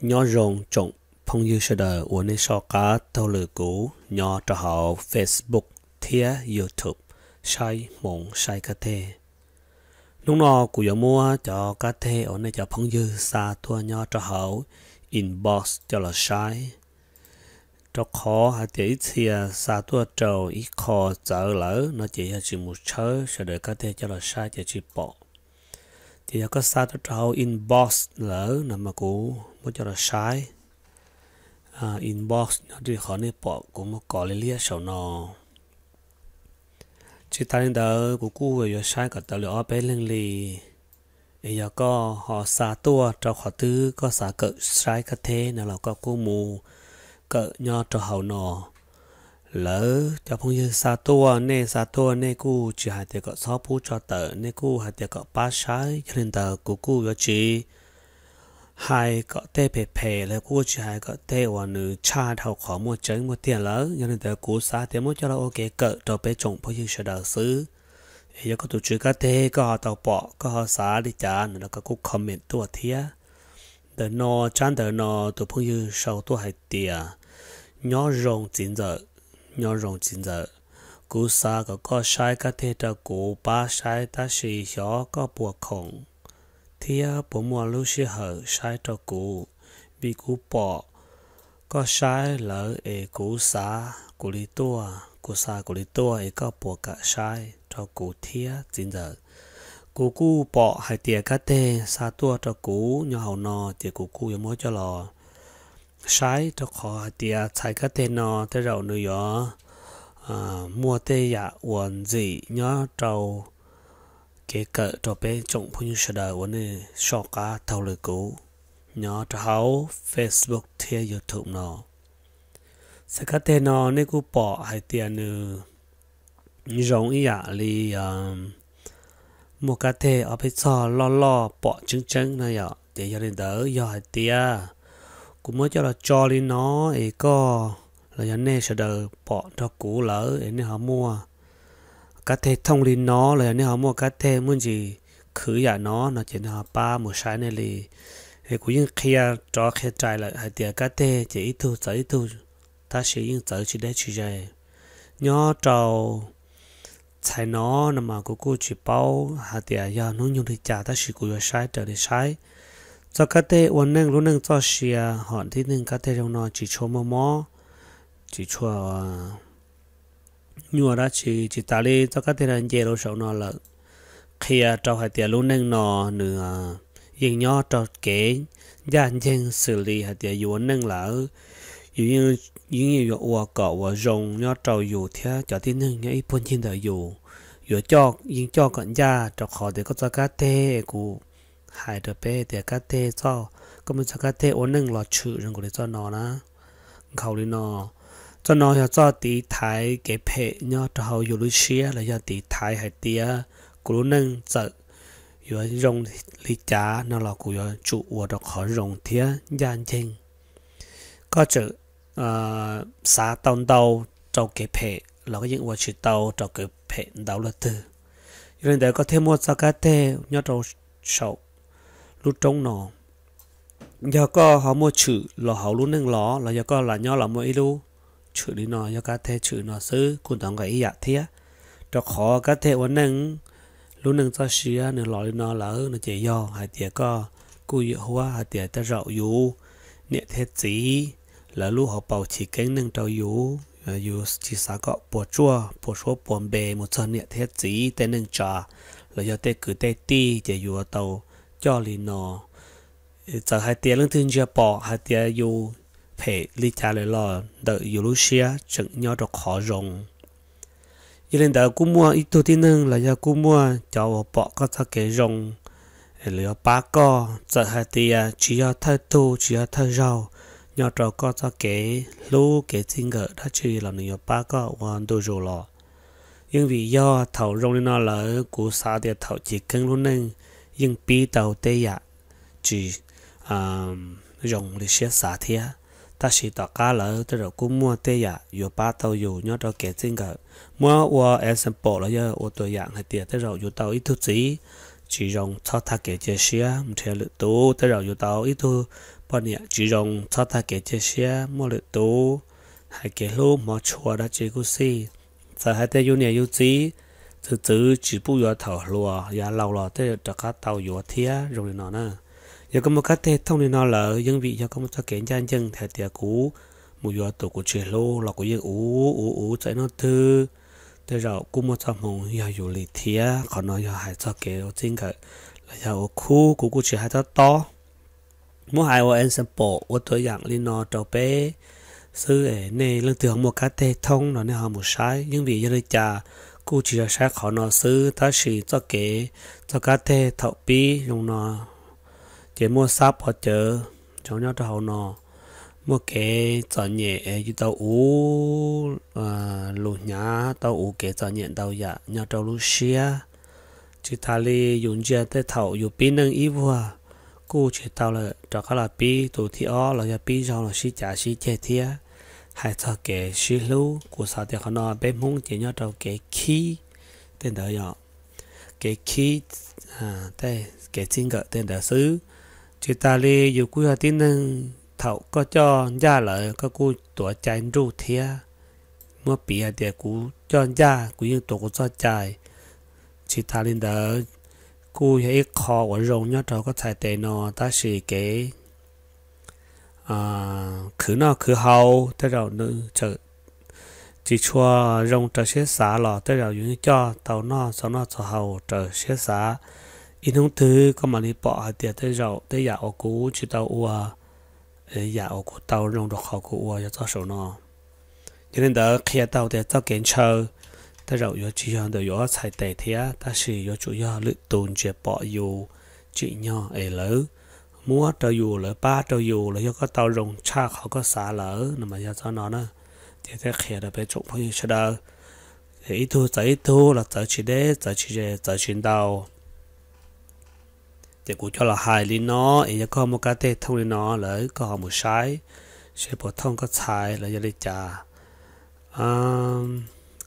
nhỏ rồng trọng phong dư sơ đờ của nên so cá tàu lửa cũ nhỏ cho họ Facebook thía YouTube sai mộng sai cá thê lúc nọ cụ giờ mua cho cá thê ở nơi cho phong dư xa thua nhỏ cho họ inbox cho là sai cho khó hả chỉ xìa xa thua trầu ít khó chở lỡ nó chỉ là chỉ một chớ sẽ đợi cá thê cho là sai chỉ chỉ bỏ thì có xa tua trầu inbox lỡ nằm mà cũ bố cho là sai à, inbox nó đi khó nên bỏ cũng một có lấy lia sau nó chỉ ta nên đó của cô về giờ sai cả tàu lửa bé lên lì bây giờ có họ xả tua cho họ tư có xả cỡ sai cả thế nào là có cô mù cỡ nho cho hậu nọ lỡ cho phong như xa tua nè xa tua nè cu chỉ hai tiệc có xóa phút cho tờ nè cu hai tiệc có ba sai cho nên tờ của cu giờ chỉ hai có tê bề bề là cô chỉ hai có tê và nữ cha thầu khó mua chân mua tiền lỡ cho là tới cú xa tiền mua cho là ok cỡ cho bé chồng bao nhiêu sẽ đỡ xứ giờ có tổ chức cái tê có họ tàu bỏ có họ xá đi trả nữa có cú comment tua thía đỡ nó chán đỡ nó tụ bao nhiêu sâu tua hai tiền nhỏ rồng chín giờ nhỏ rồng chín giờ cú xa có có sai cá tê cho cú ba sai ta xì xó có buộc khổng thì bố mùa lưu sĩ hở sai cho cụ vì cụ bỏ có sai lỡ ế cụ xa cụ lý tua cụ xa cụ lý tua ế có bỏ cả sai cho cụ thía chính giờ cụ cụ bỏ hai tiền cá tê xa tua cho cụ nhỏ hầu nò thì cụ cụ yếu mỗi cho lò sai cho khó hai tiền sai cá tê nò thế rậu nữa à mua tê dạ uẩn gì nhỏ trâu kế cỡ cho bé trọng phụ nhân sở đời vấn đề so cá thâu lời cũ nhỏ cho háo Facebook theo YouTube nó sẽ có thể nó nếu cũng bỏ hai tiền nữa giống ý ạ li ờ, một cá thể ở phía sau lo lo bỏ trứng trứng này ạ để cho nên đỡ do hai tia cũng mới cho là cho lên nó ấy có là nhà này sẽ đỡ bỏ cho cũ lỡ ấy nên họ mua cá thể thông linh nó là nếu họ mua cá thể muốn gì khử giả dạ nó nó chỉ nó ba một sai này lì thì cũng những khi cho à, khi trai là hai tiền cá thể chỉ ít thu chỉ ít thu ta sẽ những chỉ chỉ để chỉ chơi nhỏ trâu sai nó nằm mà cũng cũng chỉ bao hai tiền giờ nó nhung thì trả ta sẽ cũng sai trở đi sai cho cá thể uốn nâng luôn nâng cho xia họ thì nâng cá thể trong nó chỉ cho mò mò chỉ cho nhưng ra đó chỉ chỉ ta đi cho các thế hệ trẻ lâu sau nọ là khi à, trong hai tiền luôn nên nọ nữa à, yên nhỏ cho kế gia nhân xử lý hai tiền yếu nên là yếu như yếu như yếu hoa cỏ và rồng nhỏ trâu yếu thế cho tin nên nhá ít buôn trên đời yếu yếu cho yên cho cận gia cho khó để có cho thế của hai đứa bé để các thế cho có mình cho các thế ổn nên là chữ trong của để cho nó na khâu đi nó cho nó cho cho tí thái cái phệ nhá cho hậu Eurasia là cho tí thái hay tía của nâng chợ yếu rong lý giá nó là của chủ của đó khó rong thía gian chinh có chữ xá à, tông đầu cho cái phệ là cái những quả chữ đầu cho cái phệ đầu là từ nên đấy có thêm một sao cá tê nhá cho sầu lúc trống nó giờ có họ mua chữ là họ lúc nâng ló là giờ có là nhá là mua ilu chữ đi nó do cá thể chữ nó sư cũng tổng cái ý dạ thế cho khó cá thể vấn năng lúc năng cho xia nữa lọ đi nó lỡ nửa chỉ do hai tiệt có cú dự hoa hai tiệt ta rậu dù nhẹ thế chỉ là lúc họ bảo chỉ cánh năng trâu dù dù chỉ xã có bùa chua bùa chua bùa bề một chân nhẹ thế chỉ tên năng trà là do tê cứ tê ti chỉ ở tàu cho lì nó giờ hai tiệt lưng thương chưa bỏ hai tiệt dù phê lý trả lời lo đợi Eurasia chẳng nhớ được khó rộng. Yêu lên đợi cú mua ít tu tin nâng là do cú mua cho bỏ có thắc kế rộng. Liệu ba co giờ hai tia à, chỉ do thay tu chỉ do thay rau nhớ trò có thắc kế lú kế tinh gỡ đã chỉ làm nhiều ba co hoàn tu rồi lo. Nhưng vì do thầu rộng nên nó lỡ cú xa thì thầu chỉ cần luôn nâng nhưng bí tàu tê dạ chỉ um, à, rộng lịch sử xã thiết ta chỉ tỏ cá lỡ tới rồi cũng mua tê ya yo ba tàu yo nhớ đó kể chính cả mua qua example là giờ ô tô dạng hay tiền tới rồi yo tàu ít thứ gì chỉ dùng cho ta kể chia sẻ một thể lực tố tới rồi yo tàu ít thứ bọn nhẹ chỉ dùng cho ta kể chia sẻ mua lực tố hay kể lô mà chùa đã chỉ có gì giờ hai tay yo nè yo gì từ từ chỉ bu yo thở lùa ya lâu lò tới đó cá tàu yo thía rồi nó nè giờ có một cách thế thông thì nó là dân vị cho có một cho kiến chân dân thì thì cũ, một giờ tổ của chuyển lô là của dân ú ú ú chạy nó thứ, thế rồi cũng một trăm mong giờ dù lì thía còn nó giờ hai cho kế nó chính cái là giờ ở khu của cú chuyển hai cho to mỗi hai ở anh xem bộ ở tuổi dạng lên nó trâu bé sư ấy này lương tưởng một cách thế thông nó nên họ một sai nhưng vì giờ cha cú chỉ là sai khó nó sư ta chỉ cho kế cho cách thế thọ bi dùng nó chế mua sáp họ chở cho nhau cho họ nọ mua kế cho nhẹ như tàu ú à, lù nhá tàu ú kế cho nhẹ tàu dạ nhau cho lù xia chỉ thà li dùng chia tới thầu dùng pin nâng ít vua cô chỉ tao là cho các là pi tụ thi ó là giờ pi cho là xí trả xí chế thia hai thợ kế xí lú cô sao thì họ nọ bên mông chỉ nhau cho kế khí tên đó nhỏ kế khí à tên kế chính gỡ tên đó xứ chỉ ta li dù cú hà tin nâng thảo có cho ra lợi các cú tuổi chạy ru thia mua bì hà tiệt cú cho ra cú yên tuổi cú cho chạy chỉ ta li đỡ cú hay khó của rồng nhớ trâu có thải tệ à, nó ta sĩ kế à khứ nó khứ hậu tới đầu nữ chợ chỉ cho rồng trở xế xá lọ tới đầu dùng cho tàu nó sau nó cho hậu trở xế xá ý thông thứ có mà đi bỏ hạt tiền tới rồi tới nhà ở cũ chỉ tàu ua nhà ở cũ tàu rong được họ cũ ua cho cho số nó cho nên đó khi tàu để tao kiến chờ tới rồi yo chỉ hơn được yo xài tệ thế ta sử yo chủ yo lự tồn chế bỏ yo chỉ nhỏ ấy lỡ mua tàu yo lỡ ba tàu yo lỡ yo có tàu rong cha họ có xả lỡ nhưng mà cho nó nữa thì cái khi đó bên chỗ phong như đó thì ít thu tới ít thu là tới chỉ để tới chỉ để tới chuyển tàu thì cũng cho là hai linh nó ý là có một cái tê thông linh nó lỡ có họ một sai sẽ bỏ thông có sai là giờ đi trả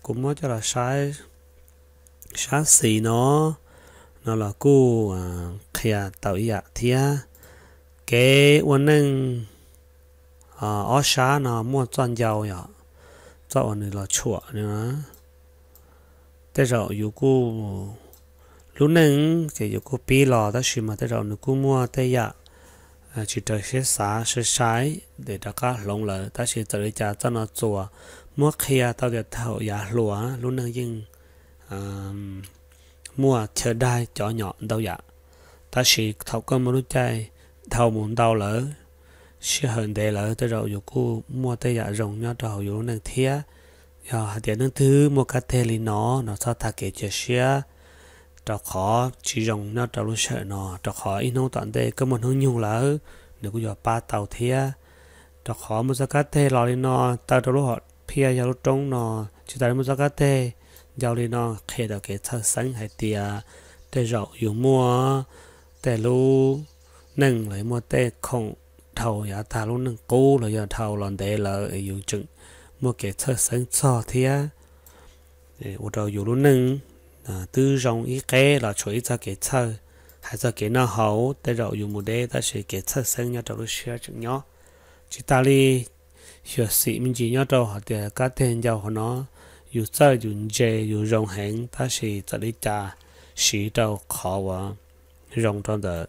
cũng mới cho là sai sai xì nó nó là cô à, kia tàu ý ạ thia cái quân năng ở à, xa nó mua chọn giàu nhở chọn này là chuột nữa thế rồi yêu cô lúc nãy thì dù cô bì lò ta xí mà ta đầu nó cú mua tay ya chỉ đợi sẽ xả sẽ sai để ta cá lồng lợ ta chỉ đợi cha cho nó chùa mua kia tao để thầu ya lúa lúc nãy nhưng mua chờ đai cho nhỏ đâu ya ta chỉ thầu cơm mà lúc chạy thầu muốn đau lỡ sẽ hơn để lỡ tới đầu dù cô mua tay ya rồng nhau đầu dù nãy thía giờ hạt tiền thứ mua cá tê nó nó sao ta kể cho xia trò khó chỉ rồng nó trò luôn sợ nó trò khó ít nông toàn tê cơ một hướng nhung là nếu có giờ ba tàu thia trò khó một giác tê lo lên nó ta trò lúc họ pia giờ lúc trống nó chỉ tại một giác tê giao lên nó khi đó cái thơ sáng hay tia tê rậu yếu mua tê lu nâng lại mua tê không thầu giả ta luôn nâng cú là giờ thầu lòn tê là yếu chừng mua cái thơ sáng cho thia ô trò yếu luôn nâng Ờ, tư rong ý kế là chuỗi cho cái thơ hay cho cái nó hậu để rồi dùng một đế ta sẽ cái thơ sinh nhau trong lúc xưa chừng nhau chỉ ta đi hiểu sĩ mình chỉ nhau trong họ thì các tên giàu họ nó dù chơi dù chơi dù rong hẹn ta sẽ ta đi cha sĩ đâu khó quá rong trong đó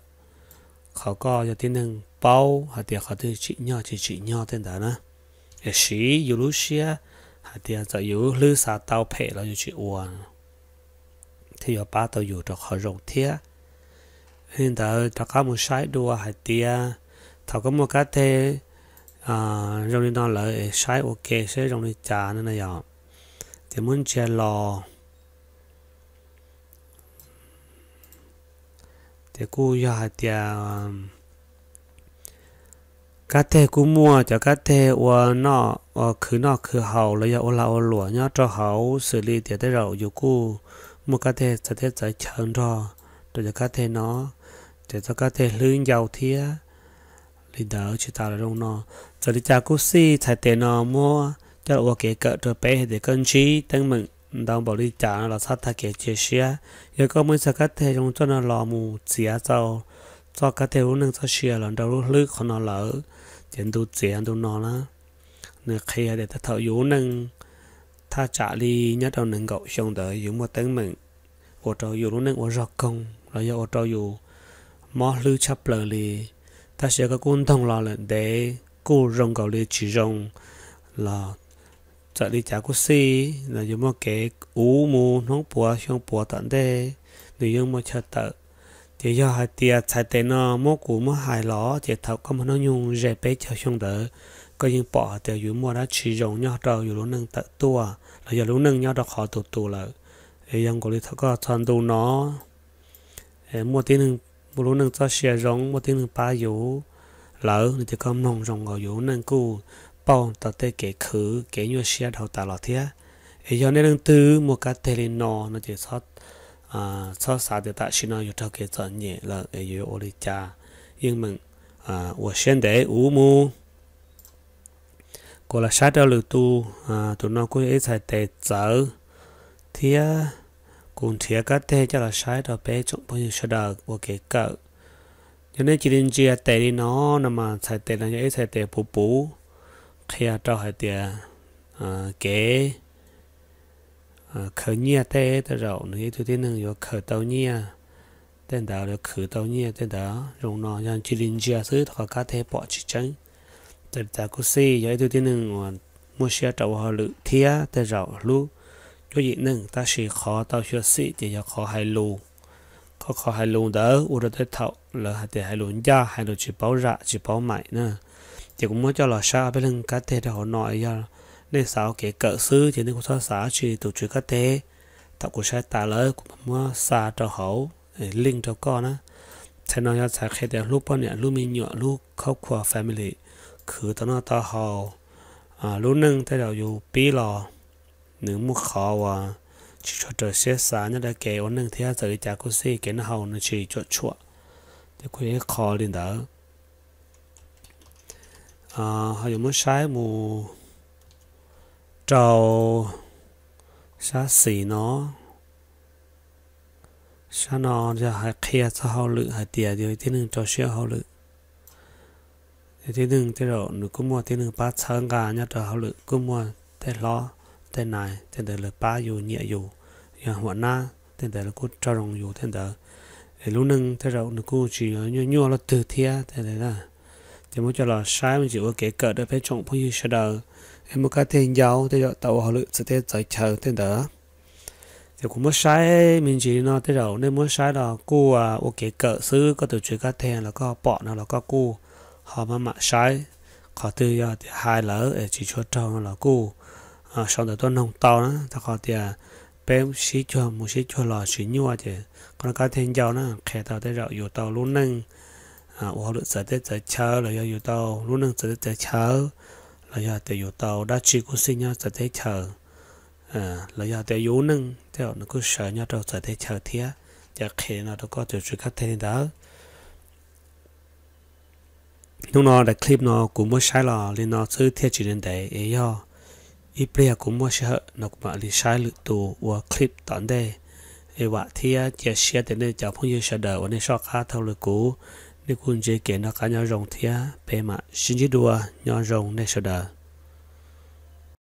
khó có cho tiến năng bao hay thì họ thì chỉ nhau chỉ chỉ nhau tên đó nữa sĩ dù lúc xưa hay thì giờ dù lư sa tao phê là dù chỉ uổng thì ở ba tàu dù cho khỏi rộng thía hiện tại ta có một sai đua hay tia thảo có một cái thế à rộng đi nó lại sai ok sẽ rộng đi trả nữa là vậy thì muốn chơi lò thì cô giờ hay tia cá thể cú mua cho cá thể ô nọ ở khứ nọ khứ hậu lấy ở là ở lúa nhá cho hậu xử lý thì tế rậu dù cú một cá thể sẽ thế giải chờn rò rồi cho cá thể nó để cho cá thể lươn giàu thía lý đỡ chỉ tạo là đông nó giờ đi cha cú si thải tiền nó mua cho là kể cỡ trở bé để cân trí tăng mừng đang bảo đi trả là sát thải kể chia sẻ giờ có mấy sẽ cá thể trong cho nó lò mù chia giàu cho cá thể uống nước cho chia lần đầu lúc của nó lỡ chuyện tu chia tu nó lá nè khi để ta thợ yếu nâng trả nhất dùng một tấn mình ô tô dù lúc nâng ô rọc công rồi ô tô dù mò lưu chấp lờ li ta sẽ có quân thông lo lệnh để cô rong cầu li chỉ rong là trả lý trả cô si là dùng một cái ú mù nóng bùa xong bùa tận đây để dùng một chợ tự thì do hai tia chạy tên nó mô cú mô hài ló thì thảo có một nó nhung rẻ bế cho xong đỡ có những bỏ thì dùng mua đã chỉ rong nhỏ trâu dù lúc nâng tự tua giờ lúc nâng nhau đã khó tụt tụt là ấy yang có lý thắc có chăn tụ nó ấy mua tiếng hưng mua lúc nâng cho xe rong mua tí hưng ba yếu lỡ thì không nông rong ở yếu nâng cú bao tao tê kể khứ kể như xe đầu tà lọ thế ấy giờ nên nâng tư mua cá tê lên nó nó chỉ sót à sót sao thì tại xin nó yếu thao kể cho nhẹ là ấy yếu ô lý cha nhưng mà mình à, 我现在无母。cô là sát đâu lừa tu à tụi nó cũng ấy xài tệ dở thì cũng thiệt các thế cho là sát đâu bé chúng bây giờ sẽ đỡ của kể cỡ cho nên chỉ đến chia tệ đi nó nằm mà xài tệ là ấy xài tệ bù bù khi à trao hai tiền à kế à khởi nhia tệ tới rồi nữa tụi tiên năng có khởi tàu nhia tên đó là khử tàu nhia tên đó dùng nó cho chỉ đến chia thứ thật các thế bỏ chỉ chân từ ta cứ xì giờ tôi tin rằng mua xe trâu họ lự thía từ rậu lu cho gì nâng ta sẽ khó tao chưa sĩ thì giờ khó hai lu khó khó hai lu đỡ u rồi tới thọ là hai thì hai lu gia hai lu chỉ bảo rạ chỉ bảo mày nè thì cũng muốn cho lò xa bên lưng cá tê họ nói giờ nên sao kể cỡ sư thì nên cũng sao xả chỉ tổ chức cá tê tạo của sai tà lỡ cũng muốn xa cho hậu linh cho con á thế nói ra sẽ khi để lúc bao nhiêu lúc mình nhựa lúc khóc khoa family À, bì lò, คือตอนนั้นตาหาอ่ารู้นึงแต่เราอยู่ปีหลอหนึ่งมุขขอว่า chỉ cho trời sẽ xả nhất là kẻ ổn năng thế giới chả có gì cái nó hầu nó chỉ cho chua thì quý khó lên đó à họ dùng một sai mù trâu, xa xỉ nó xa nó giờ hai kia cho hậu lự hai tiền rồi thế nên cho xe hậu lự thế thứ đừng thế rồi nó cũng mua thế đừng ba sáng cả nhá trở hậu lực cũng mua thế lo thế này thế đời là ba dù nhẹ dù nhà họ na thế đời là cô cho rồng dù thế đời thì lúc nâng thế rồi nó cũng chỉ nhô nhô là từ thia thế đấy là thì muốn cho là sai mình chỉ chịu kể cỡ để phải chọn phong như sẽ đời em muốn cái tiền giàu thế rồi tàu hậu lực sẽ thế giải chờ thế đời thì cũng muốn sai mình chỉ nó thế rồi nên muốn sai là cô à ok cỡ xứ có từ chuyện cái thèn là có bỏ nó là có cua họ mà mà sai họ từ giờ à, thì hai lỡ để à, chỉ cho trâu là cũ sau đó tôi hồng tàu nữa ta họ thì à, bé xí cho một xí cho là xí nhua chứ còn cái thiên giáo nữa khi tao thấy rõ yêu tao luôn nâng à họ được giải tới giải chờ là giờ yêu tao luôn nâng giải tới chờ là giờ thì yêu tao đã chỉ có sinh nhau giải tới chờ à là giờ thì yêu nâng theo nó cứ sợ nhau đâu giải tới chờ thiệt giờ khi nào tôi có được sự khác thiên đó lúc nó đã clip nó cũng muốn sai lò nên nó chơi theo chỉ đến để ấy ho ít bây à, cũng muốn sợ nó cũng bảo đi sai lự tù và clip tận đây để vạ thì chia sẻ đến đây cháu phong như sợ đời và nên so khá thâu lực cũ nên cũng dễ kể nó cá nhau rồng thì bề mặt xin chỉ đùa nhau rồng nên sợ đời